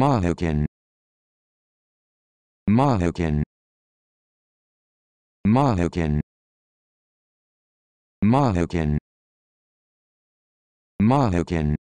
Mahokin Mahokin Mahokin Mahokin Mahokin